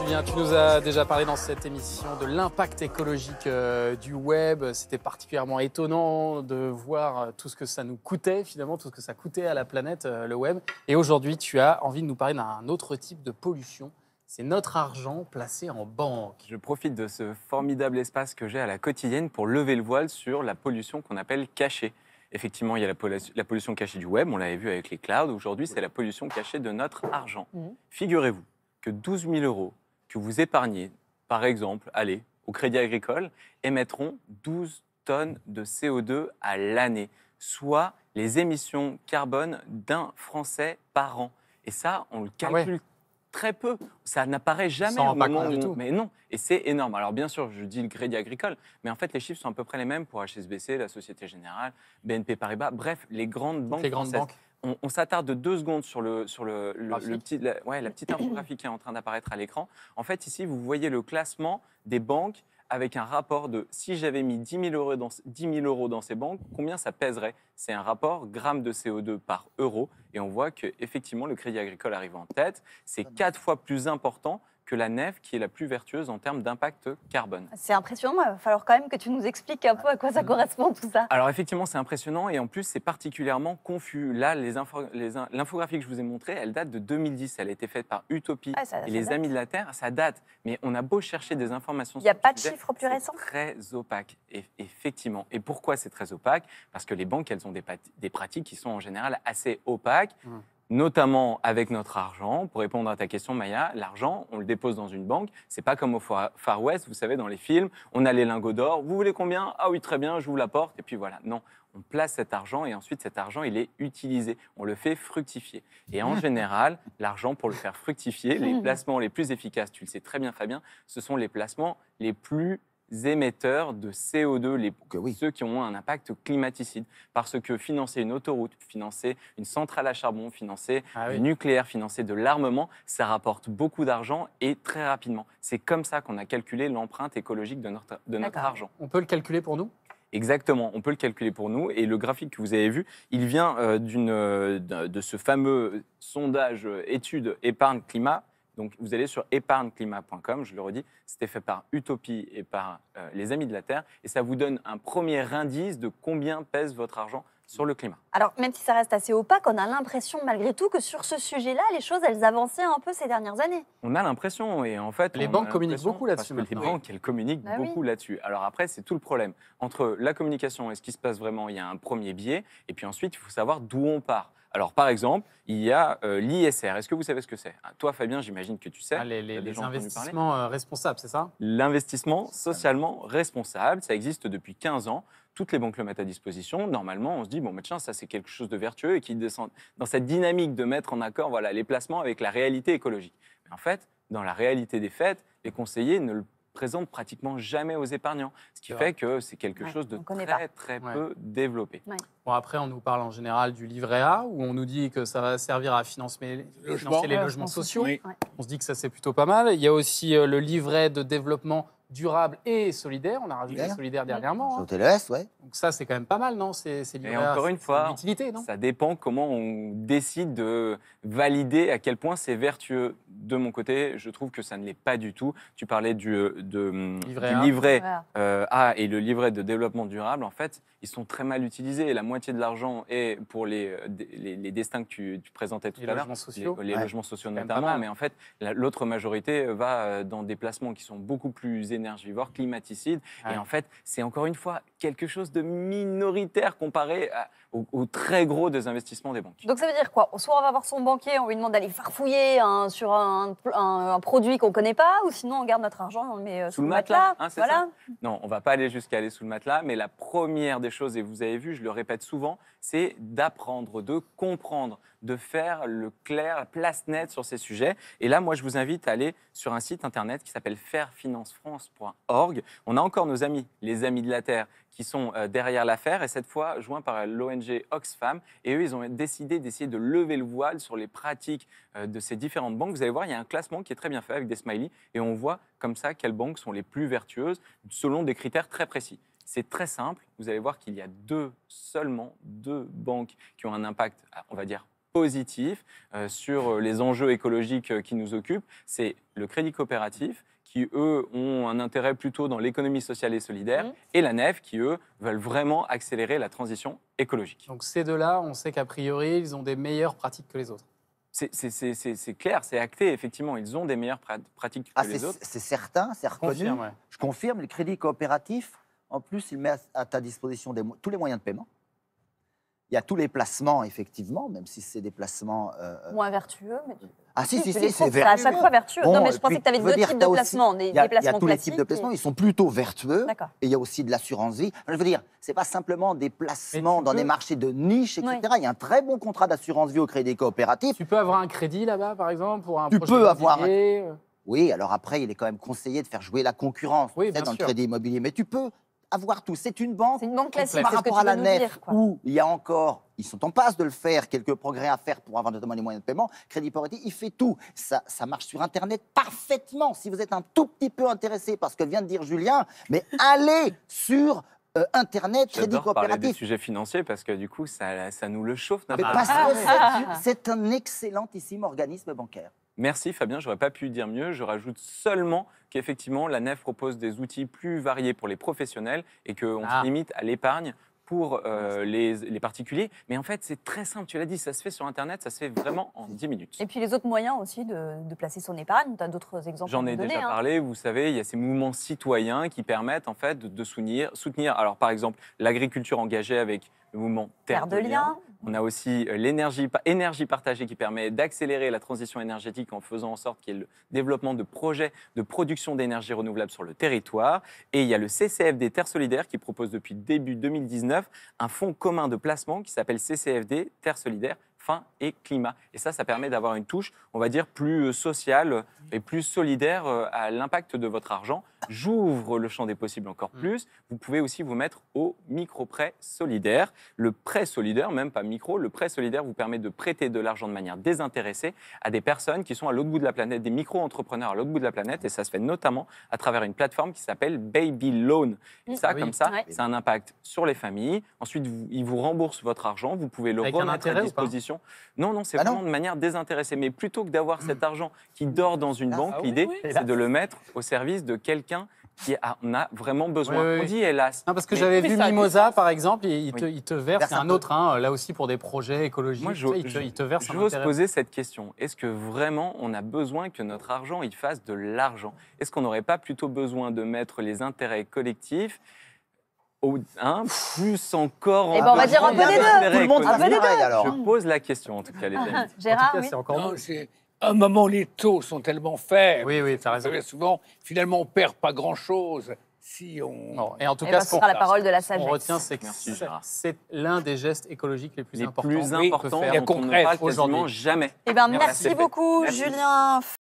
Julien, tu nous as déjà parlé dans cette émission de l'impact écologique euh, du web. C'était particulièrement étonnant de voir euh, tout ce que ça nous coûtait finalement, tout ce que ça coûtait à la planète, euh, le web. Et aujourd'hui, tu as envie de nous parler d'un autre type de pollution. C'est notre argent placé en banque. Je profite de ce formidable espace que j'ai à la quotidienne pour lever le voile sur la pollution qu'on appelle cachée. Effectivement, il y a la, pollution cachée du web, on l'avait vu avec les clouds. Aujourd'hui, c'est la pollution cachée de notre argent. Mmh. Figurez-vous que 12 000 euros que vous épargnez, par exemple, allez, au Crédit Agricole, émettront 12 tonnes de CO2 à l'année, soit les émissions carbone d'un Français par an. Et ça, on le ah calcule très peu. Ça n'apparaît jamais au moment du tout. Mais non, et c'est énorme. Alors bien sûr, je dis le Crédit Agricole, mais en fait, les chiffres sont à peu près les mêmes pour HSBC, la Société Générale, BNP Paribas, bref, les grandes banques les grandes Banques on, on s'attarde deux secondes sur, le, sur le, ah, la, petite infographie qui est en train d'apparaître à l'écran. En fait, ici, vous voyez le classement des banques avec un rapport de si j'avais mis 10 000, euros dans, 10 000 euros dans ces banques, combien ça pèserait C'est un rapport gramme de CO2 par euro. Et on voit qu'effectivement, le Crédit Agricole arrive en tête. C'est quatre fois plus important que la nef qui est la plus vertueuse en termes d'impact carbone. C'est impressionnant, il va falloir quand même que tu nous expliques un peu à quoi ça ah. correspond tout ça. Alors effectivement, c'est impressionnant et en plus, c'est particulièrement confus. Là, l'infographie que je vous ai montrée, elle date de 2010, elle a été faite par Utopie ah, et les Amis de la Terre, ça date, mais on a beau chercher des informations. Il n'y a pas de chiffres plus récents très opaque, et, effectivement. Et pourquoi c'est très opaque Parce que les banques, elles ont des, pratiques qui sont en général assez opaques. Mmh notamment avec notre argent. Pour répondre à ta question, Maya, l'argent, on le dépose dans une banque. C'est pas comme au Far West, vous savez, dans les films, on a les lingots d'or. Vous voulez combien Ah oui, très bien, je vous l'apporte. Et puis voilà. Non, on place cet argent et ensuite cet argent, il est utilisé. On le fait fructifier. Et en ah. général, l'argent, pour le faire fructifier, les placements les plus efficaces, tu le sais très bien, Fabien, ce sont les placements les plus émetteurs de CO2, les, ceux qui ont un impact climaticide. Parce que financer une autoroute, financer une centrale à charbon, financer le ah nucléaire, financer de l'armement, ça rapporte beaucoup d'argent et très rapidement. C'est comme ça qu'on a calculé l'empreinte écologique de notre, de notre argent. On peut le calculer pour nous Exactement, on peut le calculer pour nous. Et le graphique que vous avez vu, il vient euh, euh, de ce fameux sondage euh, étude épargne climat donc vous allez sur épargneclimat.com, je le redis, c'était fait par Utopie et par euh, les Amis de la Terre, et ça vous donne un premier indice de combien pèse votre argent sur le climat. Alors même si ça reste assez opaque, on a l'impression malgré tout que sur ce sujet-là, les choses, elles avançaient un peu ces dernières années. On a l'impression, et en fait... Les banques communiquent beaucoup là-dessus. Les banques, elles communiquent bah beaucoup là-dessus. Alors après, c'est tout le problème. Entre la communication et ce qui se passe vraiment, il y a un premier biais, et puis ensuite, il faut savoir d'où on part. Alors, par exemple, il y a euh, l'ISR. Est-ce que vous savez ce que c'est ah, Toi, Fabien, j'imagine que tu sais. Ah, les, investissements euh, responsables, c'est ça L'investissement socialement responsable, ça existe depuis 15 ans. Toutes les banques le mettent à disposition. Normalement, on se dit, bon, tiens, ça, c'est quelque chose de vertueux et qui descend dans cette dynamique de mettre en accord voilà, les placements avec la réalité écologique. Mais en fait, dans la réalité des faits, les conseillers ne le présente pratiquement jamais aux épargnants, ce qui fait que c'est quelque chose de très très peu développé. Bon après, on nous parle en général du livret A, où on nous dit que ça va servir à financer, les logements sociaux. On se dit que ça c'est plutôt pas mal. Il y a aussi euh, le livret de développement durable et solidaire. On a rajouté solidaire, solidaire mm. dernièrement. Hein. ouais. Donc ça, c'est quand même pas mal, non C'est Et encore une fois, ça dépend comment on décide de valider à quel point c'est vertueux de mon côté, je trouve que ça ne l'est pas du tout. Tu parlais du, euh, de, hum, livret, euh, A et le livret de développement durable. En fait, ils sont très mal utilisés. La moitié de l'argent est pour les, euh, les, destins que tu, présentais tout à l'heure. Les, les logements sociaux notamment. Mais en fait, l'autre majorité va dans des placements qui sont beaucoup plus énergivores, climaticides. Et en fait, c'est encore une fois quelque chose de minoritaire comparé aux au, très gros des investissements des banques. Donc ça veut dire quoi Soit on va voir son banquier, on lui demande d'aller farfouiller hein, sur un, produit qu'on ne connaît pas, ou sinon on garde notre argent, on le met euh, sous, le matelas. Hein, voilà. Non, on ne va pas aller jusqu'à aller sous le matelas, mais la première des choses, et vous avez vu, je le répète souvent, c'est d'apprendre, de comprendre de faire le clair, la place nette sur ces sujets. Et là, moi, je vous invite à aller sur un site internet qui s'appelle fairefinancefrance.org. On a encore nos amis, les amis de la Terre, qui sont euh, derrière l'affaire, et cette fois joints par l'ONG Oxfam. Et eux, ils ont décidé d'essayer de lever le voile sur les pratiques euh, de ces différentes banques. Vous allez voir, il y a un classement qui est très bien fait avec des smileys, et on voit comme ça quelles banques sont les plus vertueuses, selon des critères très précis. C'est très simple. Vous allez voir qu'il y a deux, seulement deux banques qui ont un impact, euh, on va dire, positif euh, sur euh, les enjeux écologiques euh, qui nous occupent, c'est le crédit coopératif qui, eux, ont un intérêt plutôt dans l'économie sociale et solidaire, mhm. et la NEF, qui, eux, veulent vraiment accélérer la transition écologique. Donc ces deux-là, on sait qu'a priori, ils ont des meilleures pratiques que les autres. C'est clair, c'est acté, effectivement, ils ont des meilleures pratiques que ah, les autres. C'est certain, c'est reconnu. Je confirme, le crédit coopératif, en plus, il met à, ta disposition tous les moyens de paiement. Il y a tous les placements, effectivement, même si c'est des placements. Euh, euh, Moins vertueux. Mais Ah, si, si, si, c'est vertueux. à chaque fois vertueux. non, mais je pensais que tu avais deux types de placements. Il y, a tous les types de placements, ils sont plutôt vertueux. Et il y a aussi de l'assurance vie. je veux dire, ce n'est pas simplement des placements dans des marchés de niche, etc. Il y a un très bon contrat d'assurance vie au crédit coopératif. Tu peux avoir un crédit là-bas, par exemple, pour un Tu peux avoir euh Oui, alors après, il est quand même conseillé de faire jouer la concurrence oui, dans le crédit immobilier. Mais tu peux avoir tout. C'est une banque, une par rapport à la net où il y a encore, ils sont en passe de le faire, quelques progrès à faire pour avoir notamment les moyens de paiement. Crédit Pauvreté, il fait tout. Ça, ça marche sur Internet parfaitement. Si vous êtes un tout petit peu intéressé par ce que vient de dire Julien, mais allez sur euh, Internet, crédit coopératif. parler des sujets financiers parce que du coup, ça, ça nous le chauffe. parce c'est un excellentissime organisme bancaire. Merci Fabien, j'aurais pas pu dire mieux. Je rajoute seulement qu'effectivement, la nef propose des outils plus variés pour les professionnels et qu'on se ah. limite à l'épargne pour euh, ah, les, particuliers. Mais en fait, c'est très simple, tu l'as dit, ça se fait sur Internet, ça se fait vraiment en 10 minutes. Et puis les autres moyens aussi de, placer son épargne, tu as d'autres exemples J'en ai déjà hein. parlé, vous savez, il y a ces mouvements citoyens qui permettent en fait de, de soutenir, soutenir, alors par exemple, l'agriculture engagée avec le mouvement Terre, de, lien. On a aussi euh, l'énergie partagée qui permet d'accélérer la transition énergétique en faisant en sorte qu'il y ait le développement de projets de production d'énergie renouvelable sur le territoire. Et il y a le CCFD Terre Terres solidaires qui propose depuis début 2019 un fonds commun de placement qui s'appelle CCFD Terre solidaires fin et climat. Et ça, ça permet d'avoir une touche, on va dire, plus euh, sociale et plus solidaire euh, à l'impact de votre argent J'ouvre le champ des possibles encore mm. plus. Vous pouvez aussi vous mettre au micro-prêt solidaire. Le prêt solidaire, même pas micro, le prêt solidaire vous permet de prêter de l'argent de manière désintéressée à des personnes qui sont à l'autre bout de la planète, des micro-entrepreneurs à l'autre bout de la planète. Et ça se fait notamment à travers une plateforme qui s'appelle Baby Loan. Mm. ça, comme ça, ça c'est un impact sur les familles. Ensuite, ils vous remboursent votre argent. Vous pouvez le rendre remettre à disposition. Non, non, c'est ah vraiment de manière désintéressée. Mais plutôt que d'avoir cet argent qui dort dans une ah, banque, ah l'idée, c'est de le mettre au service de quelqu'un qui a, on a vraiment besoin. On dit hélas. parce que j'avais vu Mimosa, par exemple, il, te, verse, un autre, hein, euh, là aussi pour des projets écologiques, Moi, je, il, te, il, te, verse un poser cette question. Est-ce que vraiment on a besoin que notre argent, il fasse de l'argent Est-ce qu'on n'aurait pas plutôt besoin de mettre les intérêts collectifs hein, plus encore eh en Et on va dire un peu des deux. un peu Je pose la question en tout cas, les amis. Gérard, c'est encore à un moment, les taux sont tellement faibles. Oui, oui, as raison. souvent, finalement, on perd pas grand-chose. Si on... Non. Et en tout eh cas, ben, ce on retient, c'est que c'est l'un des gestes écologiques les plus les importants. Plus importants, oui, et on ne parle quasiment jamais. Eh bien, merci beaucoup, Julien.